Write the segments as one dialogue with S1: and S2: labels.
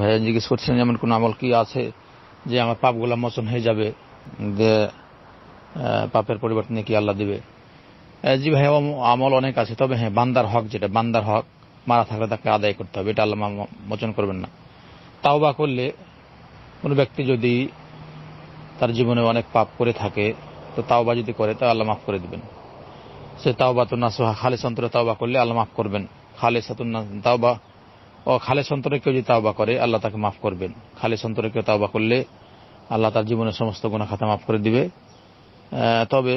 S1: ভাইয়া জিজ্ঞেস করছেন যেমন কোন আমল কি আছে যে আমার পাপগুলা মোচন হয়ে যাবে পাপের পরিবর্তনে কি আল্লাহ দিবে জি আমল অনেক আছে তবে হ্যাঁ বান্দার হক যেটা বান্দার হক মারা থাকলে তাকে আদায় করতে হবে এটা আল্লাহ মোচন করবেন না তাও বা করলে কোন ব্যক্তি যদি তার জীবনে অনেক পাপ করে থাকে তো বা যদি করে তা আল্লাহ মাফ করে দিবেন সে বা তো নাসোহা খালেস অন্তরে বা করলে আল্লাহ মাফ করবেন খালেস বা ও খালে সন্তরে কেউ যদি তাওবা করে আল্লাহ তাকে মাফ করবেন খালে সন্তানে কেউ তাওবা করলে আল্লাহ তার জীবনের সমস্ত গোনা খাতা মাফ করে দিবে তবে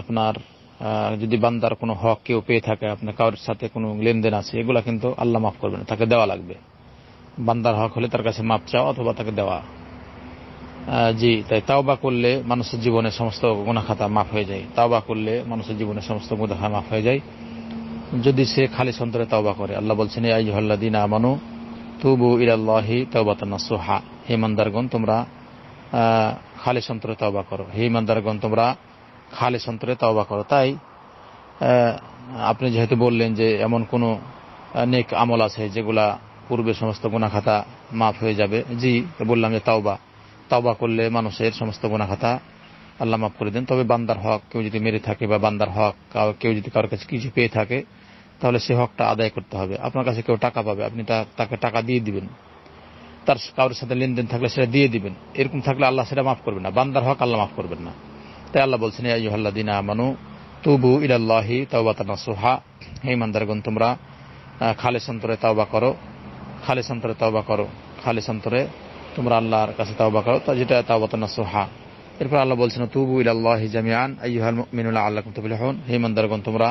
S1: আপনার যদি বান্দার কোনো হক কেউ পেয়ে থাকে আপনার কারোর সাথে কোনো লেনদেন আছে এগুলা কিন্তু আল্লাহ মাফ করবে না তাকে দেওয়া লাগবে বান্দার হক হলে তার কাছে মাপ চাওয়া অথবা তাকে দেওয়া জি তাই তাওবা করলে মানুষের জীবনের সমস্ত গুণাখাতা মাফ হয়ে যায় তাওবা করলে মানুষের জীবনের সমস্ত গুণাখা মাফ হয়ে যায় যদি সে খালি সন্তরে তাওবা করে আল্লাহ বলছেন দিন আমানু তুবু ইরাল্লাহি তাওবাতানা সোহা হে ইমানদারগণ তোমরা খালি সন্তরে তাওবা করো হে ইমানদারগণ তোমরা খালি সন্তরে তাওবা করো তাই আপনি যেহেতু বললেন যে এমন কোনো নেক আমল আছে যেগুলা পূর্বে সমস্ত গুণাখাতা মাফ হয়ে যাবে জি বললাম যে তাওবা তাওবা করলে মানুষের সমস্ত গুণাখাতা আল্লাহ মাফ করে দেন তবে বান্দার হক কেউ যদি মেরে থাকে বা বান্দার হক কেউ যদি কারোর কাছে কিছু পেয়ে থাকে তাহলে সে হকটা আদায় করতে হবে আপনার কাছে কেউ টাকা পাবে আপনি তাকে টাকা দিয়ে দিবেন তার কারোর সাথে লেনদেন থাকলে সেটা দিয়ে দিবেন এরকম থাকলে আল্লাহ সেটা মাফ করবেন না বান্দার হক আল্লাহ মাফ করবেন না তাই আল্লাহ বলছেন আল্লাহ দিনা আমানু তুবু ইলাল্লাহি তাওবাতানা সোহা হে ইমানদারগণ তোমরা খালে সন্তরে তাওবা করো খালে সন্তরে তাওবা করো খালে সন্তরে তোমরা আল্লাহর কাছে তাওবা করো তা যেটা তাওবাতানা সোহা এরপর আল্লাহ বলছেন তুবু আল্লাহ জামিয়ান আইহাল মিনুল্লাহ আল্লাহ কুমতুল হন হিমান্দারগণ তোমরা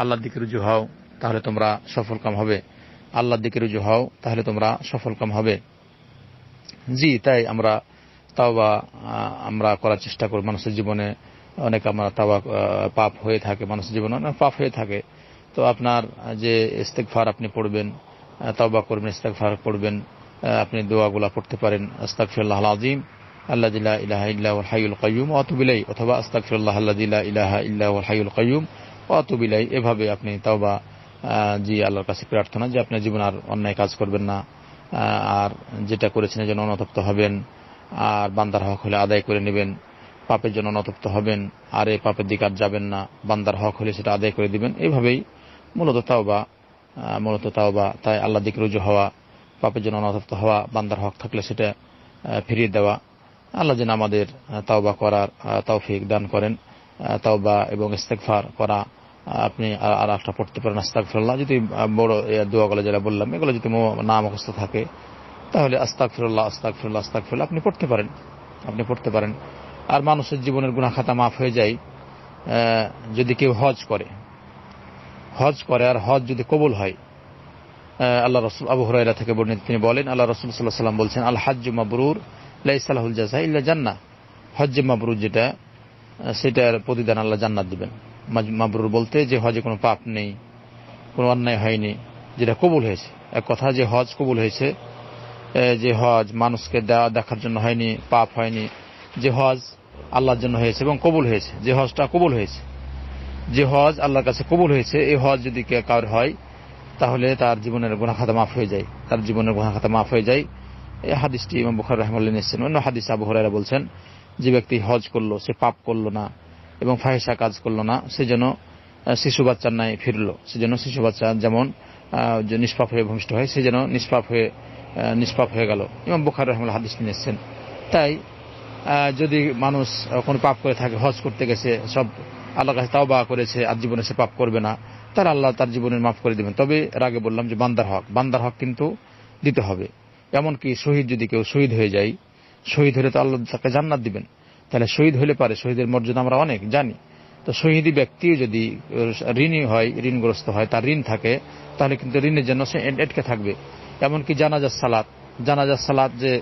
S1: আল্লাহর দিকে রুজু হও তাহলে তোমরা সফল কাম হবে আল্লাহর দিকে রুজু হও তাহলে তোমরা সফল কাম হবে জি তাই আমরা তাও বা আমরা করার চেষ্টা করি মানুষের জীবনে অনেক আমরা তাওয়া পাপ হয়ে থাকে মানুষের জীবনে অনেক পাপ হয়ে থাকে তো আপনার যে ইস্তেকফার আপনি পড়বেন তাওবা করবেন ইস্তেকফার পড়বেন আপনি দোয়াগুলা পড়তে পারেন আস্তাকফিল্লাহ আজিম আল্লাদিল্লা ইলাহা ইল্লাহ হাইউল কাইম অতবিলাই অথবা আস্তাকফিরুল্লাহ আল্লাদিল্লা ইলাহা ইল্লাহ হাইউল কাইম অতবিলাই এভাবে আপনি তাওবা জি আল্লাহর কাছে প্রার্থনা যে আপনার জীবন আর অন্যায় কাজ করবেন না আর যেটা করেছেন যেন অনতপ্ত হবেন আর বান্দার হক হলে আদায় করে নেবেন পাপের জন্য অনতপ্ত হবেন আর এই পাপের দিক আর যাবেন না বান্দার হক হলে সেটা আদায় করে দিবেন এভাবেই মূলত তাও বা মূলত তাও বা তাই আল্লাহ দিক রুজু হওয়া পাপের জন্য অনতপ্ত হওয়া বান্দার হক থাকলে সেটা ফিরিয়ে দেওয়া আল্লাহ যেন আমাদের তাওবা করার তৌফিক দান করেন তাওবা এবং ইস্তেকফার করা আপনি আর একটা পড়তে পারেন আস্তাকফিরুল্লাহ যদি বড় দোয়াগুলো যেটা বললাম এগুলো যদি নাম অবস্থা থাকে তাহলে আস্তাকফিরুল্লাহ আস্তাকফিরুল্লাহ আস্তাকফিরুল্লাহ আপনি পড়তে পারেন আপনি পড়তে পারেন আর মানুষের জীবনের গুণাখাতা মাফ হয়ে যায় যদি কেউ হজ করে হজ করে আর হজ যদি কবুল হয় আল্লাহ রসুল আবু হরাইলা থেকে বর্ণিত তিনি বলেন আল্লাহ রসুল সাল্লাহ সাল্লাম বলছেন আল হাজ্জু মাবরুর লাইসালাহুল জাসা ইল্লা জান্না হজ্জে মাবরুর যেটা সেটার প্রতিদান আল্লাহ জান্নাত দিবেন মাবরুর বলতে যে হজে কোনো পাপ নেই কোনো অন্যায় হয়নি যেটা কবুল হয়েছে এক কথা যে হজ কবুল হয়েছে যে হজ মানুষকে দেখার জন্য হয়নি পাপ হয়নি যে হজ আল্লাহর জন্য হয়েছে এবং কবুল হয়েছে যে হজটা কবুল হয়েছে যে হজ আল্লাহর কাছে কবুল হয়েছে এই হজ যদি কার হয় তাহলে তার জীবনের গুণাখাতা মাফ হয়ে যায় তার জীবনের গুণাখাতা মাফ হয়ে যায় হাদিসটি ইমাম বুখার রহমাল্লা নিচ্ছেন অন্য হাদিস আবু হরাইরা বলছেন যে ব্যক্তি হজ করলো সে পাপ করলো না এবং ফাহেসা কাজ করলো না সে যেন শিশু বাচ্চার নাই ফিরলো সেজন্য শিশু বাচ্চা যেমন নিষ্পাপ হয়ে ভূমিষ্ঠ হয় সে যেন নিষ্পাপ হয়ে নিষ্পাপ হয়ে গেল ইমাম বুখার রহমাল হাদিস নিয়েছেন তাই যদি মানুষ কোনো পাপ করে থাকে হজ করতে গেছে সব আল্লাহ কাছে তাও বা করেছে আর জীবনে সে পাপ করবে না তার আল্লাহ তার জীবনের মাফ করে দেবেন তবে আগে বললাম যে বান্দার হক বান্দার হক কিন্তু দিতে হবে এমনকি শহীদ যদি কেউ শহীদ হয়ে যায় শহীদ হলে তো আল্লাহ তাকে জান্নাত দিবেন তাহলে শহীদ হলে পারে শহীদের মর্যাদা আমরা অনেক জানি তো শহীদ ব্যক্তিও যদি ঋণী হয় ঋণগ্রস্ত হয় তার ঋণ থাকে তাহলে কিন্তু ঋণের জন্য সে এটকে থাকবে এমনকি জানাজার সালাত জানাজার সালাত যে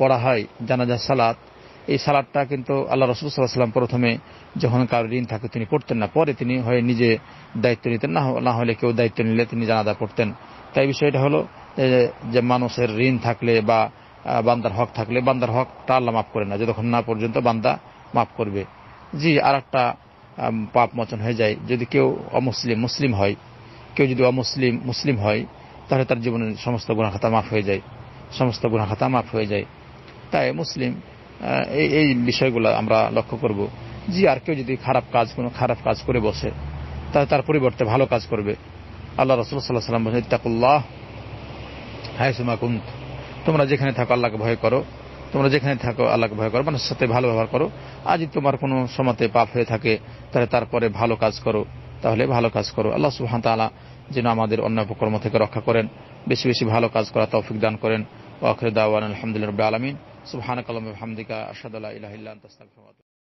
S1: পড়া হয় জানাজার সালাত এই সালাদটা কিন্তু আল্লাহ রসুল সাল্লাম প্রথমে যখন কারো ঋণ থাকে তিনি পড়তেন না পরে তিনি হয় নিজে দায়িত্ব নিতেন না হলে কেউ দায়িত্ব নিলে তিনি জানাজা পড়তেন তাই বিষয়টা হলো যে মানুষের ঋণ থাকলে বা বান্দার হক থাকলে বান্দার হকটা আল্লাহ মাফ করে না যতক্ষণ না পর্যন্ত বান্দা মাফ করবে জি আর একটা পাপ মোচন হয়ে যায় যদি কেউ অমুসলিম মুসলিম হয় কেউ যদি অমুসলিম মুসলিম হয় তাহলে তার জীবনের সমস্ত গুণাখাতা মাফ হয়ে যায় সমস্ত গুণাখাতা মাফ হয়ে যায় তাই মুসলিম এই এই বিষয়গুলো আমরা লক্ষ্য করব জি আর কেউ যদি খারাপ কাজ কোনো খারাপ কাজ করে বসে তাহলে তার পরিবর্তে ভালো কাজ করবে আল্লাহ রসুল সাল্লাম ইত্তাকুল্লাহ হায়সুমা কুন্ত তোমরা যেখানে থাকো আল্লাহকে ভয় করো তোমরা যেখানে থাকো আল্লাহকে ভয় করো মানুষের সাথে ভালো ব্যবহার করো আজ তোমার কোনো সমাতে পাপ হয়ে থাকে তাহলে তারপরে ভালো কাজ করো তাহলে ভালো কাজ করো আল্লাহ সুহান তালা যেন আমাদের অন্য উপকর্ম থেকে রক্ষা করেন বেশি বেশি ভালো কাজ করা তৌফিক দান করেন ওয়াখরে দাওয়ান আলহামদুলিল্লাহ আলমিন সুহান কালাম হামদিকা আসাদ ইলাহিল্লা